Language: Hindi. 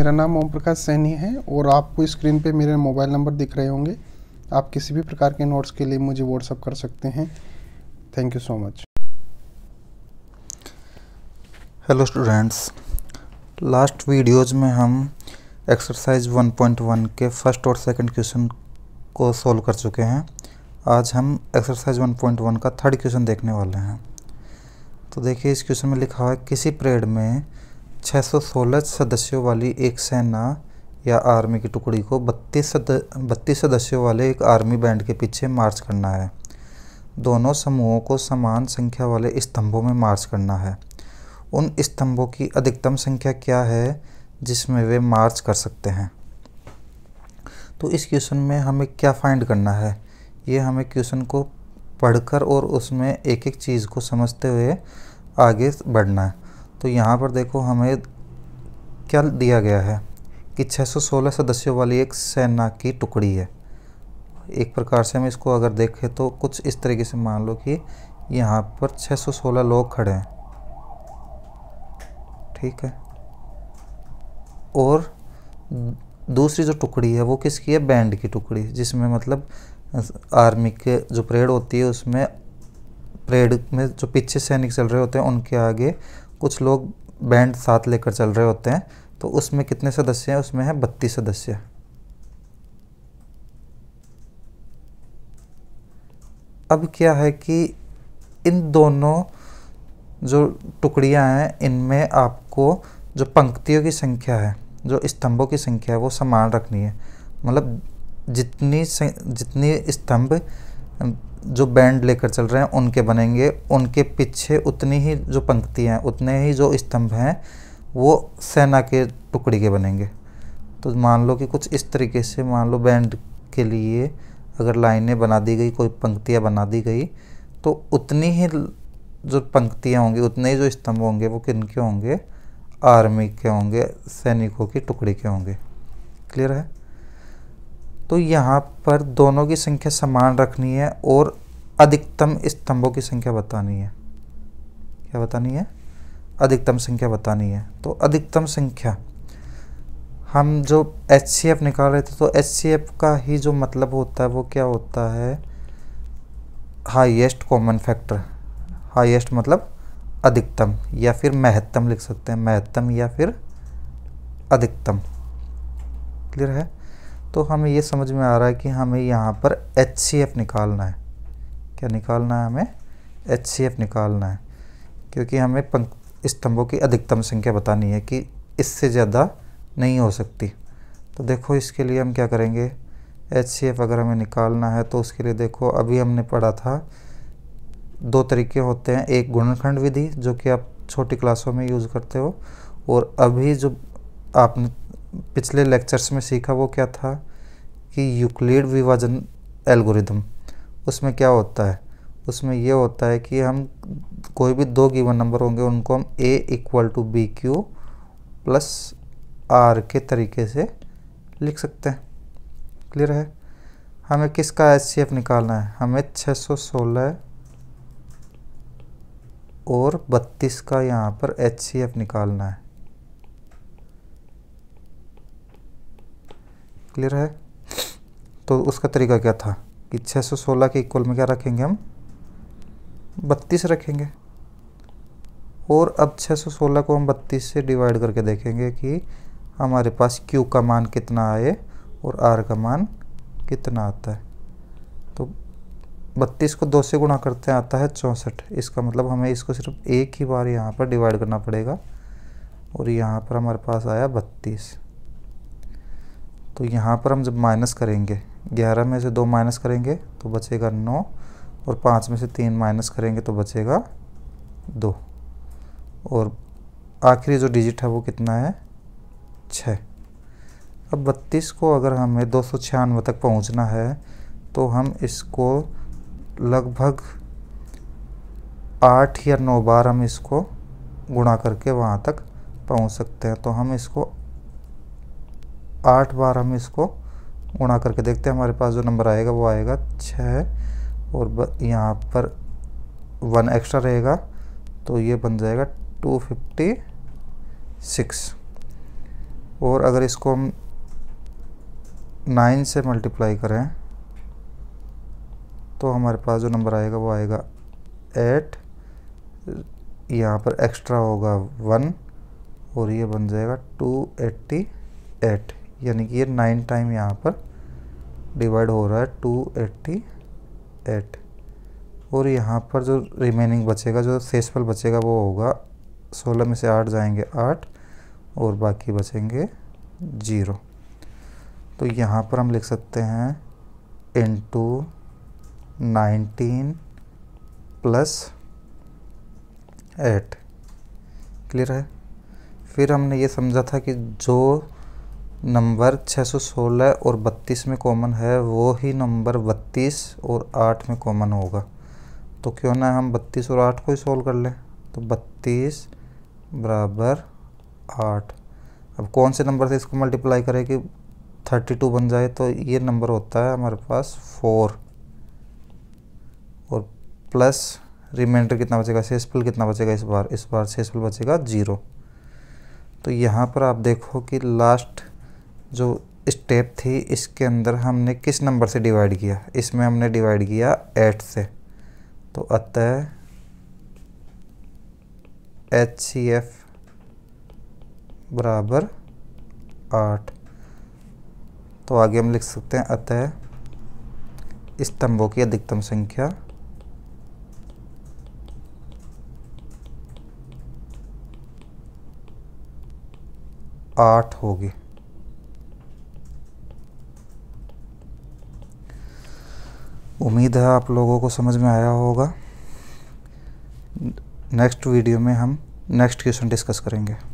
मेरा नाम ओम प्रकाश सैनी है और आपको स्क्रीन पे मेरे मोबाइल नंबर दिख रहे होंगे आप किसी भी प्रकार के नोट्स के लिए मुझे व्हाट्सअप कर सकते हैं thank you so much hello students last videos में हम एक्सरसाइज 1.1 के फर्स्ट और सेकंड क्वेश्चन को सॉल्व कर चुके हैं आज हम एक्सरसाइज 1.1 का थर्ड क्वेश्चन देखने वाले हैं तो देखिए इस क्वेश्चन में लिखा हुआ है किसी पीरियड में 616 सदस्यों वाली एक सेना या आर्मी की टुकड़ी को 32 सद बत्तीस सदस्यों वाले एक आर्मी बैंड के पीछे मार्च करना है दोनों समूहों को समान संख्या वाले स्तंभों में मार्च करना है उन स्तंभों की अधिकतम संख्या क्या है जिसमें वे मार्च कर सकते हैं तो इस क्वेश्चन में हमें क्या फाइंड करना है ये हमें क्वेश्चन को पढ़कर और उसमें एक एक चीज़ को समझते हुए आगे बढ़ना है तो यहाँ पर देखो हमें क्या दिया गया है कि 616 सदस्यों वाली एक सेना की टुकड़ी है एक प्रकार से हम इसको अगर देखें तो कुछ इस तरीके से मान लो कि यहाँ पर 616 लोग खड़े हैं ठीक है और दूसरी जो टुकड़ी है वो किसकी है बैंड की टुकड़ी जिसमें मतलब आर्मी के जो परेड होती है उसमें परेड में जो पीछे सैनिक चल रहे होते हैं उनके आगे कुछ लोग बैंड साथ लेकर चल रहे होते हैं तो उसमें कितने सदस्य हैं उसमें है बत्तीस सदस्य अब क्या है कि इन दोनों जो टुकड़ियां हैं इनमें आपको जो पंक्तियों की संख्या है जो स्तंभों की संख्या है वो समान रखनी है मतलब जितनी जितनी स्तंभ जो बैंड लेकर चल रहे हैं उनके बनेंगे उनके पीछे उतनी ही जो पंक्तियाँ हैं उतने ही जो स्तंभ हैं वो सेना के टुकड़ी के बनेंगे तो मान लो कि कुछ इस तरीके से मान लो बैंड के लिए अगर लाइनें बना दी गई कोई पंक्तियाँ बना दी गई तो उतनी ही जो पंक्तियाँ होंगी उतने ही जो स्तंभ होंगे वो किन के होंगे आर्मी के होंगे सैनिकों की टुकड़ी के होंगे क्लियर है तो यहाँ पर दोनों की संख्या समान रखनी है और अधिकतम स्तंभों की संख्या बतानी है क्या बतानी है अधिकतम संख्या बतानी है तो अधिकतम संख्या हम जो एच सी एफ निकाल रहे थे तो एच सी एफ का ही जो मतलब होता है वो क्या होता है हाईएस्ट कॉमन फैक्टर हाईएस्ट मतलब अधिकतम या फिर महत्तम लिख सकते हैं महत्तम या फिर अधिकतम क्लियर है तो हमें ये समझ में आ रहा है कि हमें यहाँ पर एच निकालना है क्या निकालना है हमें एच निकालना है क्योंकि हमें पंक स्तंभों की अधिकतम संख्या बतानी है कि इससे ज़्यादा नहीं हो सकती तो देखो इसके लिए हम क्या करेंगे एच अगर हमें निकालना है तो उसके लिए देखो अभी हमने पढ़ा था दो तरीके होते हैं एक गुणनखंड विधि जो कि आप छोटी क्लासों में यूज़ करते हो और अभी जो आपने पिछले लेक्चर्स में सीखा वो क्या था कि यूक्लिड विभाजन एल्गोरिदम उसमें क्या होता है उसमें यह होता है कि हम कोई भी दो गिवन नंबर होंगे उनको हम a equal to b q plus r के तरीके से लिख सकते हैं क्लियर है हमें किसका एच सी एफ निकालना है हमें 616 और 32 का यहाँ पर एच सी एफ निकालना है क्लियर है तो उसका तरीका क्या था कि 616 के इक्वल में क्या रखेंगे हम बत्तीस रखेंगे और अब 616 को हम बत्तीस से डिवाइड करके देखेंगे कि हमारे पास Q का मान कितना आए और R का मान कितना आता है तो बत्तीस को दो से गुणा करते आता है चौंसठ इसका मतलब हमें इसको सिर्फ एक ही बार यहाँ पर डिवाइड करना पड़ेगा और यहाँ पर हमारे पास आया बत्तीस तो यहाँ पर हम जब माइनस करेंगे ग्यारह में से दो माइनस करेंगे तो बचेगा नौ और पाँच में से तीन माइनस करेंगे तो बचेगा दो और आखिरी जो डिजिट है वो कितना है छः अब बत्तीस को अगर हमें दो सौ छियानवे तक पहुंचना है तो हम इसको लगभग आठ या नौ बार हम इसको गुणा करके वहाँ तक पहुंच सकते हैं तो हम इसको आठ बार हम इसको गुणा करके देखते हैं हमारे पास जो नंबर आएगा वो आएगा छः और यहाँ पर वन एक्स्ट्रा रहेगा तो ये बन जाएगा टू फिफ्टी सिक्स और अगर इसको हम नाइन से मल्टीप्लाई करें तो हमारे पास जो नंबर आएगा वो आएगा एट यहाँ पर एक्स्ट्रा होगा वन और ये बन जाएगा टू एट्टी एट यानी कि ये नाइन टाइम यहाँ पर डिवाइड हो रहा है टू एट्टी एट और यहाँ पर जो रिमेनिंग बचेगा जो शेषफल बचेगा वो होगा सोलह में से आठ जाएंगे आठ और बाकी बचेंगे जीरो तो यहाँ पर हम लिख सकते हैं इन two nineteen plus eight clear है फिर हमने ये समझा था कि जो नंबर 616 और 32 में कॉमन है वो ही नंबर 32 और 8 में कॉमन होगा तो क्यों ना हम 32 और 8 को ही सोल्व कर लें तो 32 बराबर 8 अब कौन से नंबर से इसको मल्टीप्लाई करें कि 32 बन जाए तो ये नंबर होता है हमारे पास 4 और प्लस रिमाइंडर कितना बचेगा सेसफुल कितना बचेगा इस बार इस बार सेसफुल बचेगा ज़ीरो तो यहाँ पर आप देखो कि लास्ट जो स्टेप थी इसके अंदर हमने किस नंबर से डिवाइड किया इसमें हमने डिवाइड किया एट से तो अतः एच सी एफ बराबर आठ तो आगे हम लिख सकते हैं अतः स्तंभों की अधिकतम संख्या आठ होगी उम्मीद है आप लोगों को समझ में आया होगा नेक्स्ट वीडियो में हम नेक्स्ट क्वेश्चन डिस्कस करेंगे